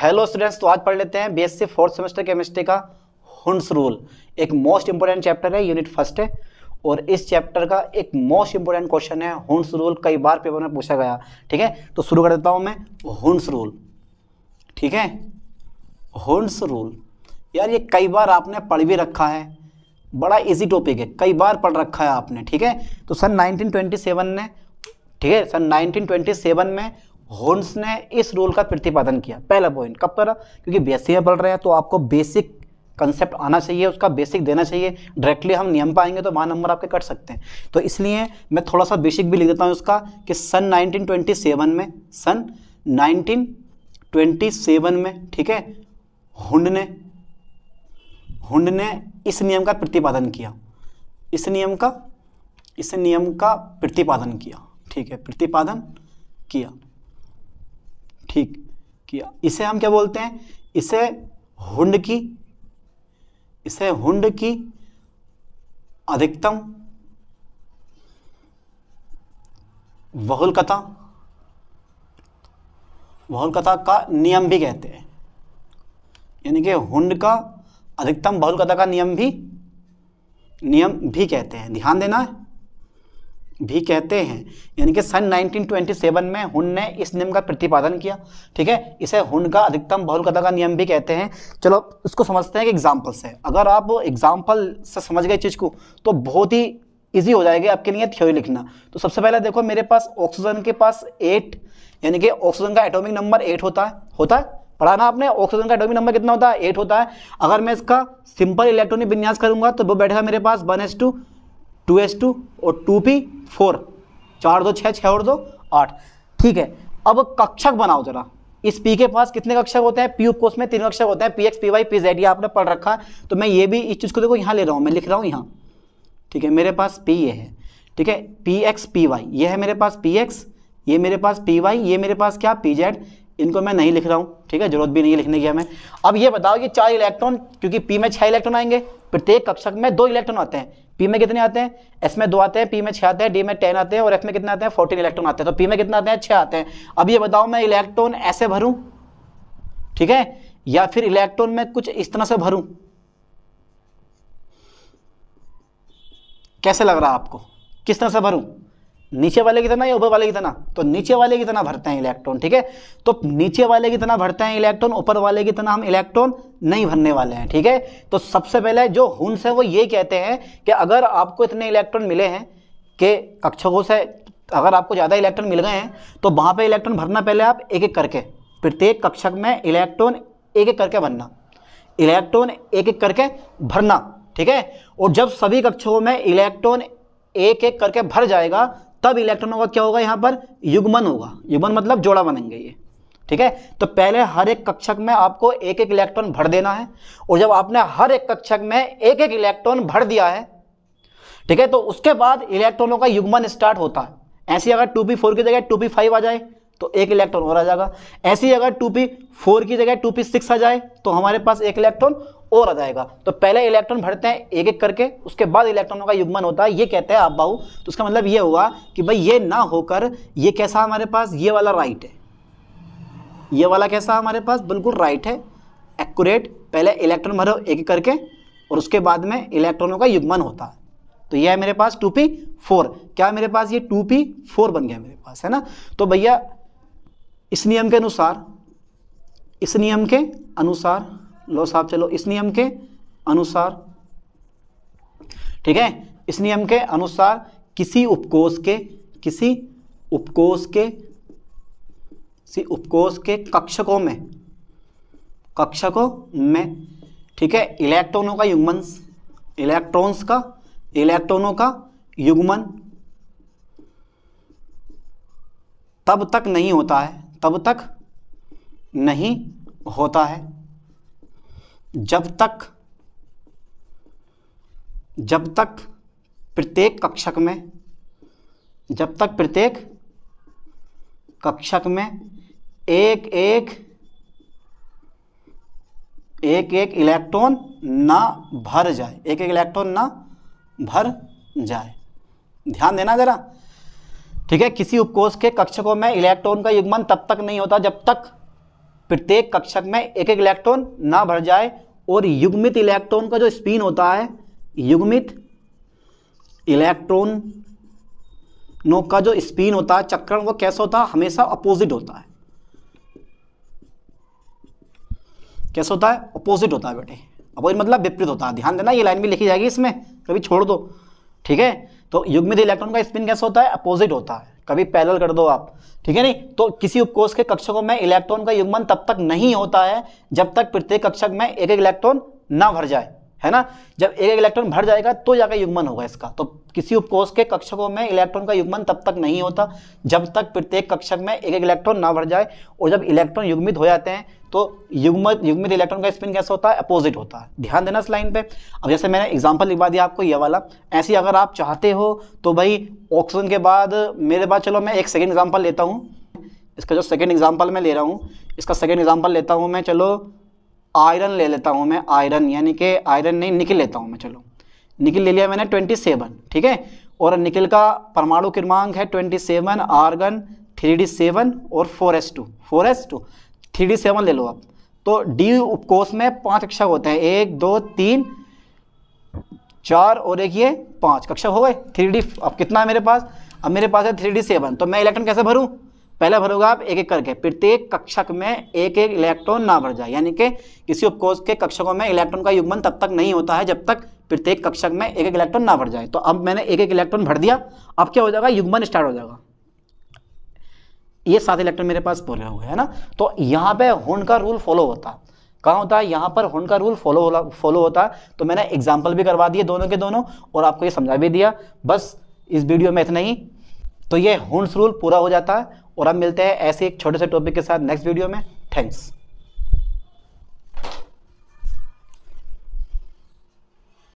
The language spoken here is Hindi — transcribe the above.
हेलो स्टूडेंट्स तो आज पढ़ लेते हैं बीएससी फोर्थ सेमेस्टर केमिस्ट्री का हुंस रूल एक मोस्ट इंपोर्टेंट चैप्टर है यूनिट फर्स्ट है और इस चैप्टर का एक मोस्ट इंपोर्टेंट क्वेश्चन है हुंस रूल कई बार पेपर में पूछा गया ठीक है तो शुरू कर देता हूं मैं हुंस रूल ठीक है हुंस रूल यार ये कई बार आपने पढ़ भी रखा है बड़ा इजी टॉपिक है कई बार पढ़ रखा है आपने ठीक है तो सन 1927 ने ठीक है सन 1927 में होन्स ने इस रोल का प्रतिपादन किया पहला पॉइंट कब करा क्योंकि बीएससी में पढ़ रहे हैं तो आपको बेसिक कंसेप्ट आना चाहिए उसका बेसिक देना चाहिए डायरेक्टली हम नियम पाएंगे तो वहाँ नंबर आपके कट सकते हैं तो इसलिए मैं थोड़ा सा बेसिक भी लिख देता हूँ उसका कि सन 1927 में सन 1927 में ठीक है हुंड ने हुंड ने इस नियम का प्रतिपादन किया इस नियम का इस नियम का प्रतिपादन किया ठीक है प्रतिपादन किया ठीक किया इसे हम क्या बोलते हैं इसे हुंड की इसे हुंड की अधिकतम बहुलकता बहुलकता का नियम भी कहते हैं यानी कि हुंड का अधिकतम बहुलकता का नियम भी नियम भी कहते हैं ध्यान देना है भी कहते हैं यानी कि सन 1927 में हुन ने इस नियम का प्रतिपादन किया ठीक है इसे हुन का अधिकतम बहुलकता का नियम भी कहते हैं चलो इसको समझते हैं कि एग्जाम्पल से अगर आप एग्जाम्पल से समझ गए चीज़ को तो बहुत ही ईजी हो जाएगा आपके लिए थ्योरी लिखना तो सबसे पहले देखो मेरे पास ऑक्सीजन के पास एट यानी कि ऑक्सीजन का एटोमिक नंबर एट होता है होता है पढ़ा ना आपने ऑक्सीजन का एटोमिक नंबर कितना होता है एट होता है अगर मैं इसका सिंपल इलेक्ट्रॉनिक विन्यास करूंगा तो वो बैठेगा मेरे पास one S two two S two और टू पी फोर चार दो छः छः और दो आठ ठीक है अब कक्षक बनाओ जरा इस पी के पास कितने कक्षक होते हैं पी उपकोष में तीन कक्षक होते हैं P X P Y P Z ये आपने पढ़ रखा है तो मैं ये भी इस चीज़ को देखो यहाँ ले रहा हूँ मैं लिख रहा हूँ यहाँ ठीक है मेरे पास पी ये है ठीक है पी एक्स पी वाई ये है मेरे पास पी एक्स ये मेरे पास पी वाई ये मेरे पास क्या पी जेड इनको मैं नहीं लिख रहा हूँ ठीक है जरूरत भी नहीं लिखने की हमें अब ये बताओ कि चार इलेक्ट्रॉन क्योंकि पी में छः इलेक्ट्रॉन आएंगे प्रत्येक कक्षक में दो इलेक्ट्रॉन आते हैं पी में कितने आते हैं एस में दो आते हैं पी में छः आते हैं डी में टेन आते हैं और एफ में कितने आते हैं फोर्टीन इलेक्ट्रॉन आते हैं तो पी में कितने आते हैं छः आते हैं अब ये बताओ मैं इलेक्ट्रॉन ऐसे भरूँ ठीक है या फिर इलेक्ट्रॉन में कुछ इस तरह से भरूँ कैसे लग रहा है आपको किस तरह से भरूँ नीचे वाले कितना या ऊपर वाले कितना तो नीचे वाले कितना भरते हैं इलेक्ट्रॉन ठीक है तो नीचे वाले कितना भरते हैं इलेक्ट्रॉन ऊपर वाले कितना हम इलेक्ट्रॉन नहीं भरने वाले हैं ठीक है तो सबसे पहले जो हुंस है वो ये कहते हैं कि अगर आपको इतने इलेक्ट्रॉन मिले हैं कि कक्षकों से अगर आपको ज़्यादा इलेक्ट्रॉन मिल गए हैं तो वहाँ पर इलेक्ट्रॉन भरना पहले आप एक एक करके प्रत्येक कक्षक में इलेक्ट्रॉन एक एक करके भरना इलेक्ट्रॉन एक एक करके भरना ठीक है और जब सभी कक्षकों में इलेक्ट्रॉन एक एक करके भर जाएगा तब इलेक्ट्रॉनों का क्या होगा यहाँ पर युग्मन होगा युग्मन मतलब जोड़ा बनेंगे ये ठीक है तो पहले हर एक कक्षक में आपको एक एक इलेक्ट्रॉन भर देना है और जब आपने हर एक कक्षक में एक एक इलेक्ट्रॉन भर दिया है ठीक है तो उसके बाद इलेक्ट्रॉनों का युग्मन स्टार्ट होता है ऐसी अगर टू पी फोर की जगह टू पी फाइव आ जाए तो एक इलेक्ट्रॉन और आ जाएगा ऐसी अगर टू पी फोर की जगह टू पी सिक्स आ जाए तो हमारे पास एक इलेक्ट्रॉन और आ जाएगा तो पहले इलेक्ट्रॉन भरते हैं एक एक करके उसके बाद इलेक्ट्रॉनों का युग्मन होता है ये कहते हैं आप बाहू तो उसका मतलब ये हुआ कि भाई ये ना होकर ये कैसा हमारे पास ये वाला राइट है ये वाला कैसा हमारे पास बिल्कुल राइट है एक्यूरेट पहले इलेक्ट्रॉन भरो एक करके और उसके बाद में इलेक्ट्रॉनों का युग्मन होता है तो यह है मेरे पास टू पी फोर क्या मेरे पास ये टू पी फोर बन गया मेरे पास है ना तो भैया इस नियम के अनुसार इस नियम के अनुसार लो साहब चलो इस नियम के अनुसार ठीक है इस नियम के अनुसार किसी उपकोष के किसी उपकोष के किसी उपकोष के कक्षकों में कक्षकों में ठीक है इलेक्ट्रॉनों का युग्मन इलेक्ट्रॉन्स का इलेक्ट्रॉनों का युग्मन तब तक नहीं होता है तब तक नहीं होता है जब तक जब तक प्रत्येक कक्षक में जब तक प्रत्येक कक्षक में एक एक एक एक इलेक्ट्रॉन ना भर जाए एक एक इलेक्ट्रॉन ना भर जाए ध्यान देना ज़रा ठीक है किसी उपकोष के कक्षकों में इलेक्ट्रॉन का युग्मन तब तक नहीं होता जब तक प्रत्येक कक्षक में एक एक इलेक्ट्रॉन ना भर जाए और युग्मित इलेक्ट्रॉन का जो स्पिन होता है युग्मित इलेक्ट्रॉन नो का जो स्पिन होता है चक्रण वो कैसा होता है हमेशा अपोजिट होता है कैसा होता है अपोजिट होता है बेटे अपोजिट मतलब विपरीत होता है ध्यान देना ये लाइन भी लिखी जाएगी इसमें कभी छोड़ दो ठीक है तो युग्मित इलेक्ट्रॉन का स्पिन कैसा होता है अपोजिट होता है कभी पैदल कर दो आप ठीक है नहीं तो किसी उपकोष के कक्षकों में इलेक्ट्रॉन का युग्मन तब तक नहीं होता है जब तक प्रत्येक कक्षक में एक एक इलेक्ट्रॉन ना भर जाए है ना जब एक एक इलेक्ट्रॉन भर जाएगा तो जाकर युग्मन होगा इसका तो किसी उपकोष के कक्षकों में इलेक्ट्रॉन का युग्मन तब तक नहीं होता जब तक प्रत्येक कक्षक में एक एक इलेक्ट्रॉन ना भर जाए और जब इलेक्ट्रॉन युग्मित हो जाते हैं तो युग्मित युग्मित इलेक्ट्रॉन का स्पिन कैसा होता है अपोजिट होता है ध्यान देना इस लाइन पे अब जैसे मैंने एग्जांपल लिखवा दिया आपको ये वाला ऐसे अगर आप चाहते हो तो भाई ऑक्सीजन के बाद मेरे बाद चलो मैं एक सेकेंड एग्जाम्पल लेता हूँ इसका जो सेकेंड एग्जाम्पल मैं ले रहा हूँ इसका सेकेंड एग्जाम्पल लेता हूँ मैं चलो आयरन ले लेता हूँ मैं आयरन यानी कि आयरन नहीं निकल लेता हूँ मैं चलो निकल ले लिया मैंने ट्वेंटी सेवन ठीक है और निकल का परमाणु क्रमांक है twenty seven argon three D seven और four S two two three D seven ले लो आप तो डी उपकोष में पांच कक्षा होते हैं एक दो तीन चार और एक ये पांच कक्षा हो गए थ्री डी अब कितना है मेरे पास अब मेरे पास है थ्री डी सेवन तो मैं इलेक्ट्रॉन कैसे भरूँ पहले भरोगा आप एक एक करके प्रत्येक कक्षक में एक एक इलेक्ट्रॉन ना भर जाए यानी कि किसी उपकोष के कक्षकों में इलेक्ट्रॉन का युग्मन तब तक नहीं होता है जब तक प्रत्येक कक्षक में एक एक इलेक्ट्रॉन ना भर जाए तो अब मैंने एक एक इलेक्ट्रॉन भर दिया अब क्या हो जाएगा युग्मन स्टार्ट हो जाएगा ये सात इलेक्ट्रॉन मेरे पास पूरे हुए है ना तो यहाँ पे होन का रूल फॉलो होता कहा होता है यहाँ पर होन का रूल फॉलो फॉलो होता है तो मैंने एग्जाम्पल भी करवा दिए दोनों के दोनों और आपको ये समझा भी दिया बस इस वीडियो में इतना ही तो ये होन्स रूल पूरा हो जाता है और अब मिलते हैं ऐसे एक छोटे से टॉपिक के साथ नेक्स्ट वीडियो में थैंक्स